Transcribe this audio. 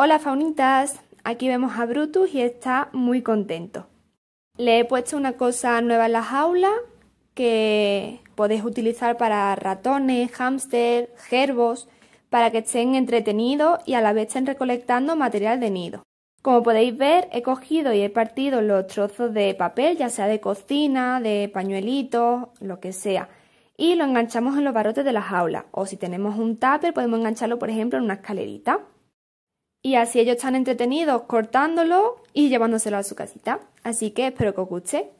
Hola faunitas, aquí vemos a Brutus y está muy contento. Le he puesto una cosa nueva en la jaula que podéis utilizar para ratones, hámster, gerbos, para que estén entretenidos y a la vez estén recolectando material de nido. Como podéis ver, he cogido y he partido los trozos de papel, ya sea de cocina, de pañuelitos, lo que sea, y lo enganchamos en los barrotes de la jaula. O si tenemos un tupper, podemos engancharlo, por ejemplo, en una escalerita. Y así ellos están entretenidos cortándolo y llevándoselo a su casita. Así que espero que os guste.